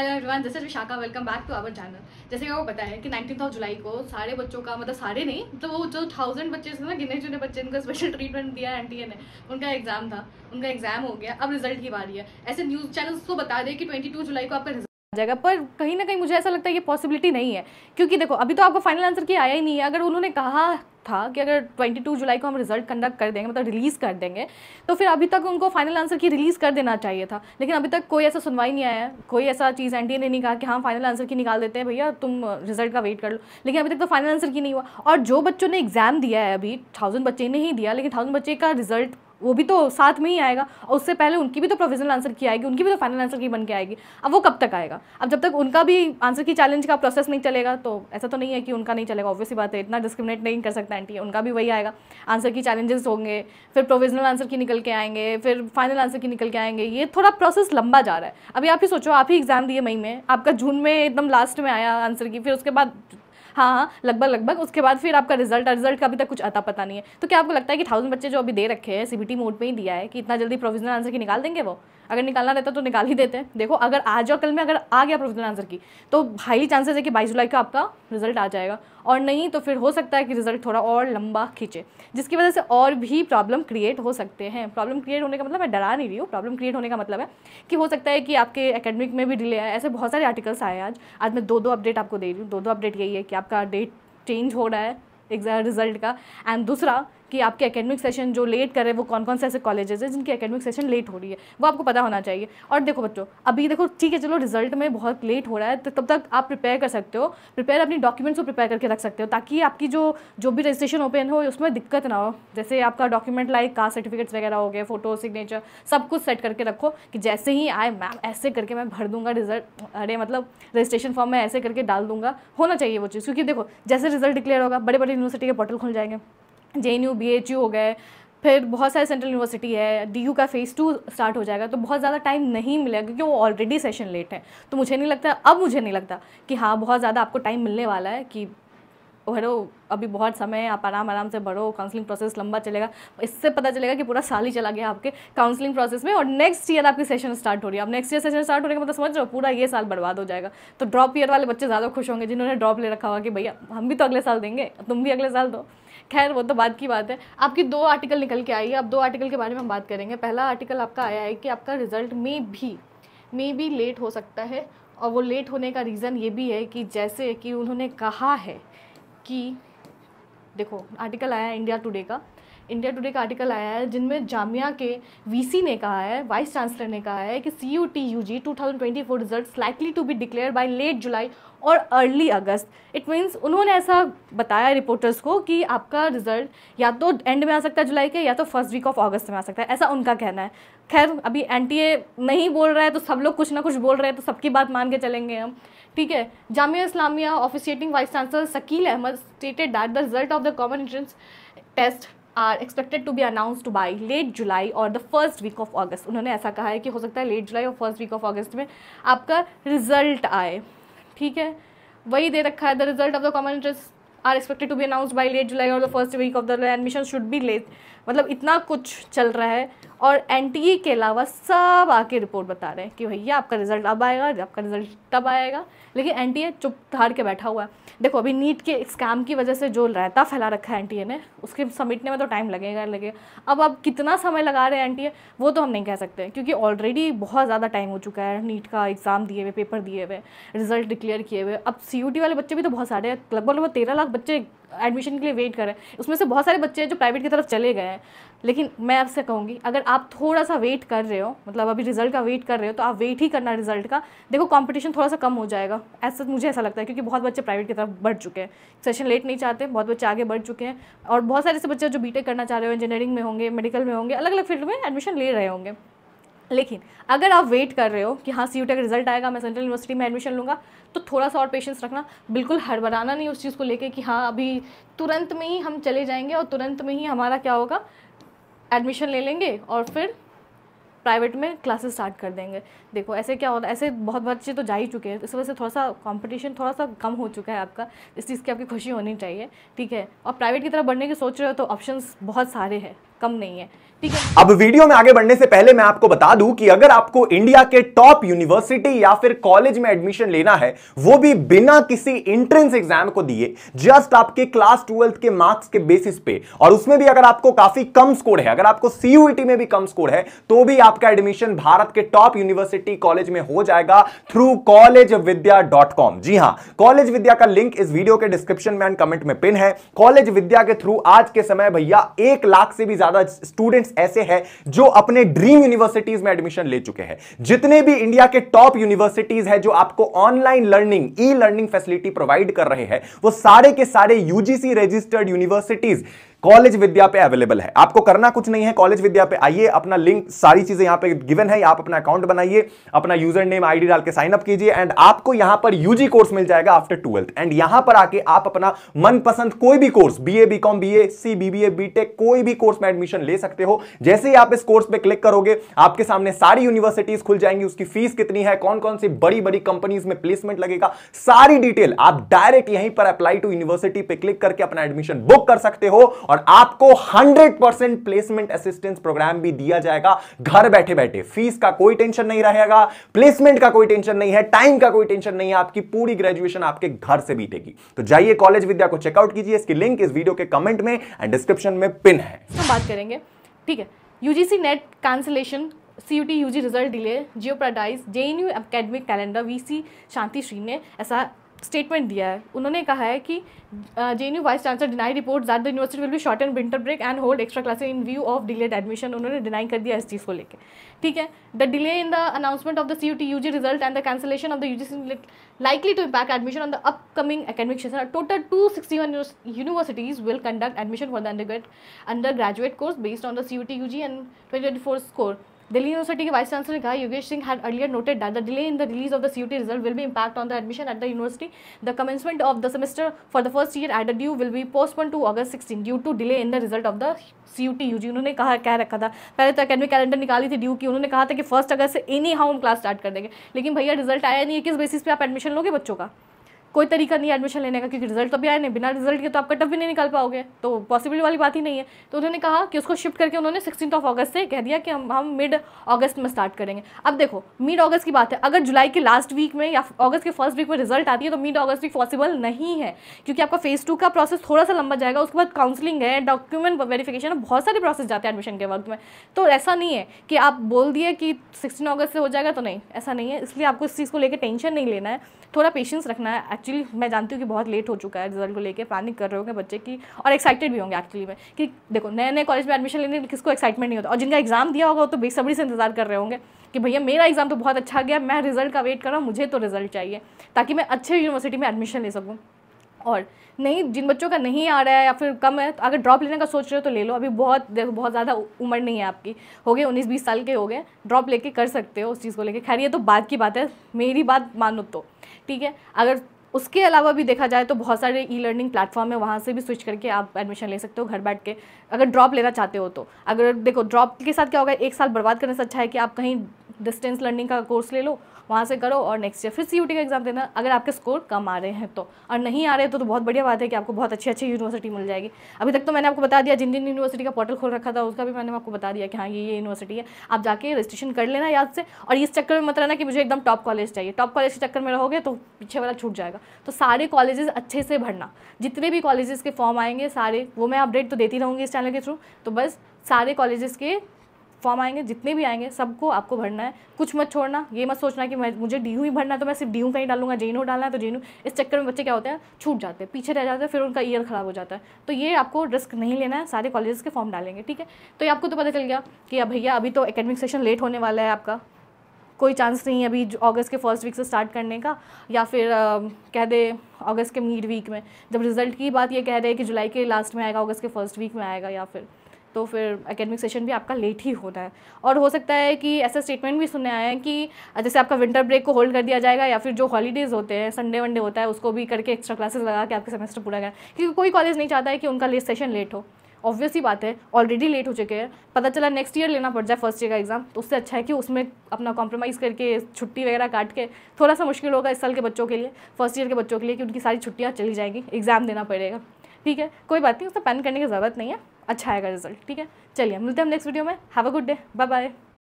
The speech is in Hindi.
hello everyone this is Vishakha welcome back to our channel जैसे कि आपको पता है कि नाइनटीन ऑफ जुलाई को सारे बच्चों का मतलब सारे नहीं मतलब तो वो जो थाउजेंड बच्चे थे ना गिने चुने बच्चे उनका स्पेशल ट्रीटमेंट दिया एनटीए ने उनका एग्जाम था उनका एग्जाम हो गया अब रिजल्ट की बारी है ऐसे न्यूज़ चैनल्स को बता दें कि ट्वेंटी जुलाई को आपका जाएगा पर कहीं ना कहीं मुझे ऐसा लगता है ये पॉसिबिलिटी नहीं है क्योंकि देखो अभी तो आपको फाइनल आंसर की आया ही नहीं है अगर उन्होंने कहा था कि अगर 22 जुलाई को हम रिजल्ट कंडक्ट कर देंगे मतलब रिलीज़ कर देंगे तो फिर अभी तक उनको फाइनल आंसर की रिलीज़ कर देना चाहिए था लेकिन अभी तक कोई ऐसा सुनवाई नहीं आया कोई ऐसा चीज़ एनटीए ने नहीं कहा कि हाँ फाइनल आंसर की निकाल देते हैं भैया तुम रिजल्ट का वेट कर लो लेकिन अभी तक तो फाइनल आंसर की नहीं हुआ और जो बच्चों ने एग्ज़ाम दिया है अभी थाउजेंड बच्चे ने ही दिया लेकिन थाउजेंड बच्चे का रिजल्ट वो भी तो साथ में ही आएगा और उससे पहले उनकी भी तो प्रोविजनल आंसर की आएगी उनकी भी तो फाइनल आंसर की बन के आएगी अब वो कब तक आएगा अब जब तक उनका भी आंसर की चैलेंज का प्रोसेस नहीं चलेगा तो ऐसा तो नहीं है कि उनका नहीं चलेगा ऑब्वियसली बात है इतना डिस्क्रिमिनेट नहीं कर सकता एंटी उनका भी वही आएगा आंसर की चैलेंजेस होंगे फिर प्रोविजनल आंसर की निकल के आएंगे फिर फाइनल आंसर की निकल के आएंगे ये थोड़ा प्रोसेस लंबा जा रहा है अभी आप ही सोचो आप ही एग्ज़ाम दिए मई में आपका जून में एकदम लास्ट में आया आंसर की फिर उसके बाद हाँ हाँ लगभग लगभग उसके बाद फिर आपका रिजल्ट रिजल्ट का अभी तक कुछ आता पता नहीं है तो क्या आपको लगता है कि थाउजेंड बच्चे जो अभी दे रखे हैं सीबीटी मोड में ही दिया है कि इतना जल्दी प्रोविजनल आंसर की निकाल देंगे वो अगर निकालना रहता तो निकाल ही देते हैं देखो अगर आज और कल में अगर आ गया प्रोविजनल आंसर की तो हाई चांसेस है कि बाईस जुलाई को आपका रिजल्ट आ जाएगा और नहीं तो फिर हो सकता है कि रिजल्ट थोड़ा और लंबा खींचे जिसकी वजह से और भी प्रॉब्लम क्रिएट हो सकते हैं प्रॉब्लम क्रिएट होने का मतलब मैं डरा नहीं रही हूँ प्रॉब्लम क्रिएट होने का मतलब है कि हो सकता है कि आपके एकेडमिक में भी डिले आए ऐसे बहुत सारे आर्टिकल्स आए आज आज मैं दो दो अपडेट आपको दे रही हूँ दो दो अपडेट यही है कि आपका डेट चेंज हो रहा है एग्जाम रिजल्ट का एंड दूसरा कि आपके एकेडमिक सेशन जो लेट कर रहे हैं वो कौन कौन से ऐसे कॉलेजेस हैं जिनकी एकेडमिक सेशन लेट हो रही है वो आपको पता होना चाहिए और देखो बच्चों अभी देखो ठीक है चलो रिजल्ट में बहुत लेट हो रहा है तो तब तक आप प्रिपेयर कर सकते हो प्रिपेयर अपनी डॉक्यूमेंट्स को प्रिपेयर करके रख सकते हो ताकि आपकी जो जो भी रजिस्ट्रेशन ओपन हो उसमें दिक्कत ना हो जैसे आपका डॉक्यूमेंट लाइक कास्ट सर्टिफिकेट्स वगैरह हो गए फोटो सिग्नेचर सब कुछ सेट करके रखो कि जैसे ही आए मैम ऐसे करके मैं भर दूंगा रिजल्ट अरे मतलब रजिस्ट्रेशन फॉर्म में ऐसे करके डाल दूंगा होना चाहिए वो चीज़ क्योंकि देखो जैसे रिजल्ट डिक्लेयर होगा बड़े बड़े यूनिवर्सिटी के पोर्टल खुल जाएंगे जे एन हो गए फिर बहुत सारे सेंट्रल यूनिवर्सिटी है यू का फ़ेज़ टू स्टार्ट हो जाएगा तो बहुत ज़्यादा टाइम नहीं मिलेगा क्योंकि वो ऑलरेडी सेशन लेट है तो मुझे नहीं लगता अब मुझे नहीं लगता कि हाँ बहुत ज़्यादा आपको टाइम मिलने वाला है कि भरो तो अभी बहुत समय है आप आराम आराम से भरो काउंसलिंग प्रोसेस लंबा चलेगा इससे पता चलेगा कि पूरा साल ही चला गया आपके काउंसलिंग प्रोसेस में और नेक्स्ट ईयर आपकी सेशन स्टार्ट हो रही है अब नेक्स्ट ईयर सेशन स्टार्ट होने का मतलब समझ रहे हो पूरा ये साल बर्बाद हो जाएगा तो ड्रॉप ईयर वाले बच्चे ज़्यादा खुश होंगे जिन्होंने ड्रॉप ले रखा हुआ कि भैया हम भी तो अगले साल देंगे तुम भी अगले साल दो खैर वो तो बात की बात है आपकी दो आर्टिकल निकल के आई है अब दो आर्टिकल के बारे में हम बात करेंगे पहला आर्टिकल आपका आया है कि आपका रिजल्ट में भी मे भी लेट हो सकता है और वो लेट होने का रीज़न ये भी है कि जैसे कि उन्होंने कहा है कि देखो आर्टिकल आया इंडिया टुडे का इंडिया टुडे का आर्टिकल आया है जिनमें जामिया के वीसी ने कहा है वाइस चांसलर ने कहा है कि C U T U G two thousand twenty four result likely to be declare by late July और अर्ली अगस्त इट मीन्स उन्होंने ऐसा बताया रिपोर्टर्स को कि आपका रिजल्ट या तो एंड में आ सकता है जुलाई के या तो फर्स्ट वीक ऑफ अगस्त में आ सकता है ऐसा उनका कहना है खैर अभी एन नहीं बोल रहा है तो सब लोग कुछ ना कुछ बोल रहे हैं तो सबकी बात मान के चलेंगे हम ठीक है Jamia Islamia officiating vice chancellor Shakeel Ahmed stated that the result of the common entrance test are expected to be announced by late July और the first week of August उन्होंने ऐसा कहा है कि हो सकता है लेट जुलाई और फर्स्ट वीक ऑफ ऑगस्ट में आपका रिजल्ट आए ठीक है वही दे रखा है the result of the common interest are expected to be announce by late July और the first week of the admission should भी लेट मतलब इतना कुछ चल रहा है और एन e के अलावा सब आके रिपोर्ट बता रहे हैं कि भैया आपका रिज़ल्ट अब आएगा आपका रिज़ल्ट तब आएगा लेकिन एन e चुप धार के बैठा हुआ है देखो अभी नीट के स्कैम की वजह से जो रायता फैला रखा है एन e ने उसके समेटने में तो टाइम लगेगा लगेगा अब अब कितना समय लगा रहे हैं एन वो तो हम नहीं कह सकते क्योंकि ऑलरेडी बहुत ज़्यादा टाइम हो चुका है नीट का एग्ज़ाम दिए हुए पेपर दिए हुए रिज़ल्ट डिक्लेयर किए हुए अब सी वाले बच्चे भी तो बहुत सारे लगभग लगभग तेरह लाख बच्चे एडमिशन के लिए वेट कर रहे हैं उसमें से बहुत सारे बच्चे हैं जो प्राइवेट की तरफ चले गए हैं लेकिन मैं आपसे कहूँगी अगर आप थोड़ा सा वेट कर रहे हो मतलब अभी रिजल्ट का वेट कर रहे हो तो आप वेट ही करना रिजल्ट का देखो कॉम्पिटिशन थोड़ा सा कम हो जाएगा ऐसा मुझे ऐसा लगता है क्योंकि बहुत बच्चे प्राइवेट की तरफ बढ़ चुके हैं सेशन लेट नहीं चाहते बहुत बच्चे आगे बढ़ चुके हैं और बहुत सारे ऐसे बच्चे जो बी करना चाह रहे हो इंजीनियरिंग में होंगे मेडिकल में होंगे अलग अलग फील्ड में एडमिशन ले रहे होंगे लेकिन अगर आप वेट कर रहे हो कि हाँ सी का रिजल्ट आएगा मैं सेंट्रल यूनिवर्सिटी में एडमिशन लूँगा तो थोड़ा सा और पेशेंस रखना बिल्कुल हड़बड़ाना नहीं उस चीज़ को लेके कि हाँ अभी तुरंत में ही हम चले जाएंगे और तुरंत में ही हमारा क्या होगा एडमिशन ले लेंगे और फिर प्राइवेट में क्लासेस स्टार्ट कर देंगे देखो ऐसे क्या होता है ऐसे बहुत बच्चे तो जा ही चुके हैं इस वजह से थोड़ा सा कंपटीशन थोड़ा सा कम हो चुका है आपका इस चीज़ की आपकी खुशी होनी चाहिए ठीक है और प्राइवेट की तरफ बढ़ने की सोच रहे हो तो ऑप्शंस बहुत सारे हैं कम नहीं है अब वीडियो में आगे बढ़ने से पहले मैं आपको बता दूं कि अगर आपको इंडिया के टॉप यूनिवर्सिटी या फिर कॉलेज में एडमिशन लेना है वो भी बिना किसी एंट्रेंस एग्जाम को दिए जस्ट आपके क्लास ट्वेल्थ के मार्क्स के बेसिस पे और उसमें भी अगर आपको काफी कम स्कोर है अगर आपको सीयूईटी e में भी कम स्कोर है तो भी आपका एडमिशन भारत के टॉप यूनिवर्सिटी कॉलेज में हो जाएगा through college Vidya dot com जी हाँ कॉलेज विद्या का लिंक इस वीडियो के डिस्क्रिप्शन में एंड कमेंट में पिन है कॉलेज विद्या के थ्रू आज के समय भैया एक लाख से भी ज्यादा ज्यादा स्टूडेंट्स ऐसे हैं जो अपने ड्रीम यूनिवर्सिटीज में एडमिशन ले चुके हैं जितने भी इंडिया के टॉप यूनिवर्सिटीज है जो आपको online learning e learning facility provide कर रहे हैं वो सारे के सारे UGC registered universities college Vidya पे अवेलेबल है आपको करना कुछ नहीं है कॉलेज विद्या पे आइए अपना लिंक सारी चीजें यहां पे गिवन है आप अपना अकाउंट बनाइए अपना यूजर नेम आईडी डाल के साइन अप कीजिए एंड आपको यहां पर यूजी कोर्स मिल जाएगा आफ्टर ट्वेल्थ एंड यहां पर आके आप अपना मनपसंद कोई भी course com B S C BBA B Tech कोई भी कोर्स में एडमिशन ले सकते हो जैसे ही आप इस कोर्स पे क्लिक करोगे आपके सामने सारी यूनिवर्सिटीज खुल जाएंगी उसकी फीस कितनी है कौन कौन सी बड़ी बड़ी कंपनीज में प्लेसमेंट लगेगा सारी डिटेल आप डायरेक्ट यहीं पर अप्लाई टू यूनिवर्सिटी पे क्लिक करके अपना एडमिशन बुक कर सकते हो और आपको 100% परसेंट प्लेसमेंट असिस्टेंस प्रोग्राम भी दिया जाएगा घर बैठे बैठे फीस का कोई टेंशन नहीं रहेगा प्लेसमेंट का कोई टेंशन नहीं है टाइम का कोई टेंशन नहीं है आपकी पूरी ग्रेजुएशन आपके घर से बीतेगी तो जाइए कॉलेज विद्या को चेकआउट कीजिए इसकी लिंक इस वीडियो के कमेंट में एंड डिस्क्रिप्शन में पिन है हम बात करेंगे ठीक है UGC NET cancellation C U T U G result delay जियो प्राडाइज J N U academic calendar V C Shanti Shri ने ऐसा स्टेटमेंट दिया है उन्होंने कहा है कि J N U vice chancellor deny report that the university will भी short and winter break and hold extra classes in view of delayed admission उन्होंने डिनाई कर दिया इस चीज़ को लेकर ठीक है the delay in the announcement of the C U T U G result and the cancellation of the U G C likely to impact admission on the upcoming academic session total two sixty universities will conduct admission for the under under graduate course based on the C T U G and twenty twenty four score Delhi university के वाइस चांसलर कहा Yogesh Singh had earlier noted that the delay in the release of the C result will be impact on the admission at the university the commencement of the semester for the first year at the DU will be postpone to August sixteen due to delay in the result of the C U T U G उन्होंने कहा कह रखा था पहले तो अकेडमिक कैलेंडर निकाली थी ड्यू की उन्होंने कहा था कि फर्स्ट अगस्त से एनी हाउ हम क्लास स्टार्ट कर देंगे लेकिन भैया रिजल्ट आया नहीं है किस बेसिस पे आप एडमिशन लोगे बच्चों का कोई तरीका नहीं एडमिशन लेने का क्योंकि रिजल्ट तो अभी आए नहीं बिना रिजल्ट के तो आप कटअप भी नहीं निकाल पाओगे तो पॉसिबिलिटी वाली बात ही नहीं है तो उन्होंने कहा कि उसको शिफ्ट करके उन्होंने सिक्सटीन ऑफ अगस्त से कह दिया कि हम हम मिड अगस्त में स्टार्ट करेंगे अब देखो मिड अगस्त की बात है अगर जुलाई के लास्ट वीक में या अगस्त के फर्स्ट वीक में रिजल्ट आती है तो मिड अगस्त वीक पॉसिबल नहीं है क्योंकि आपका फेज टू का प्रोसेस थोड़ा सा लंबा जाएगा उसके बाद काउंसलिंग है डॉक्यूमेंट वेरीफिकेशन है बहुत सारे प्रोसेस जाते हैं एडमिशन के वक्त में तो ऐसा नहीं है कि आप बोल दिए कि सिक्सटीन अगस्त से हो जाएगा तो नहीं ऐसा नहीं है इसलिए आपको इस चीज़ को लेकर टेंशन नहीं लेना है थोड़ा पेशेंस रखना है एक्चुअली मैं जानती हूँ कि बहुत लेट हो चुका है रिजल्ट को लेकर पैनिक कर रहे होंगे बच्चे की और एक्साइटेड भी होंगे एक्चुअली में कि देखो नए नए कॉलेज में एडमिशन लेने किसको एक्साइटमेंट नहीं होता और जिनका एग्जाम दिया होगा वो तो बेसब्री से इंतजार कर रहे होंगे कि भैया मेरा एग्जाम तो बहुत अच्छा गया मैं रिजल्ट का वेट कर रहा हूँ मुझे तो रिजल्ट चाहिए ताकि मैं अच्छे यूनिवर्सिटी में एडमिशन ले सकूँ और नहीं जिन बच्चों का नहीं आ रहा है या फिर कम है तो अगर ड्रॉप लेने का सोच रहे हो तो ले लो अभी बहुत देखो बहुत ज़्यादा उम्र नहीं है आपकी हो गए उन्नीस बीस साल के हो गए ड्रॉप लेके कर सकते हो उस चीज़ को लेके खैर ये तो बात की बात है मेरी बात मानो तो ठीक है अगर उसके अलावा भी देखा जाए तो बहुत सारे ई लर्निंग प्लेटफॉर्म है वहाँ से भी स्विच करके आप एडमिशन ले सकते हो घर बैठ के अगर ड्रॉप लेना चाहते हो तो अगर देखो ड्रॉप के साथ क्या होगा एक साल बर्बाद करने से अच्छा है कि आप कहीं डिस्टेंस लर्निंग का कोर्स ले लो वहाँ से करो और नेक्स्ट ईयर फिर सी का एग्ज़ाम देना अगर आपके स्कोर कम आ रहे हैं तो और नहीं आ रहे तो, तो बहुत बढ़िया बात है कि आपको बहुत अच्छी अच्छी यूनिवर्सिटी मिल जाएगी अभी तक तो मैंने आपको बता दिया जिन जिन यूनिवर्सिटी का पोर्टल खोल रखा था उसका भी मैंने आपको बता दिया कि हाँ ये ये यूनिवर्सिटी है आप जाके रजिस्ट्रेशन कर लेना याद से और इस चक्कर में मत रहना कि मुझे एकदम टॉप कॉलेज चाहिए टॉप कॉलेज के चक्कर में रहोगे तो पीछे वाला छूट जाएगा तो सारे कॉलेजेस अच्छे से भरना जितने भी कॉलेजेस के फॉर्म आएंगे सारे वो मैं अपडेट तो देती रहूँगी इस चैनल के थ्रू तो बस सारे कॉलेजेस के फॉर्म आएंगे जितने भी आएंगे सबको आपको भरना है कुछ मत छोड़ना ये मत सोचना कि मैं मुझे डी ही भरना है तो मैं सिर्फ डी का ही डालूंगा जे डालना है तो जे इस चक्कर में बच्चे क्या होते हैं छूट जाते हैं पीछे रह जाते हैं फिर उनका ईयर ख़राब हो जाता है तो ये आपको रिस्क नहीं लेना है सारे कॉलेजेस के फॉर्म डालेंगे ठीक है तो ये आपको तो पता चल गया कि भैया अभी तो एकेडमिक सेशन लेट होने वाला है आपका कोई चांस नहीं है अभी अगस्त के फर्स्ट वीक से स्टार्ट करने का या फिर आ, कह दे अगस्त के मिड वीक में जब रिज़ल्ट की बात ये कह रहे हैं कि जुलाई के लास्ट में आएगा अगस्त के फर्स्ट वीक में आएगा या फिर तो फिर एकेडमिक सेशन भी आपका लेट ही होता है और हो सकता है कि ऐसा स्टेटमेंट भी सुनने आया है कि जैसे आपका विंटर ब्रेक को होल्ड कर दिया जाएगा या फिर जो हॉलीडेज़ होते हैं संडे वनडे होता है उसको भी करके एक्स्ट्रा क्लासेस लगा के आपका सेमेस्टर पूरा करें क्योंकि कोई कॉलेज नहीं चाहता है कि उनका लेट सेशन लेट हो ऑब्वियस ही बात है ऑलरेडी लेट हो चुके हैं पता चला नेक्स्ट ईयर लेना पड़ जाए फर्स्ट ईयर का एग्ज़ाम तो उससे अच्छा है कि उसमें अपना कॉम्प्रोमाइज़ करके छुट्टी वगैरह काट के थोड़ा सा मुश्किल होगा इस साल के बच्चों के लिए फर्स्ट ईयर के बच्चों के लिए कि उनकी सारी छुट्टियाँ चली जाएंगी एग्ज़ाम देना पड़ेगा ठीक है कोई बात नहीं उसमें पैन करने की ज़रूरत नहीं है अच्छा आएगा रिजल्ट ठीक है चलिए मिलते हैं नेक्स्ट वीडियो में have a good day bye bye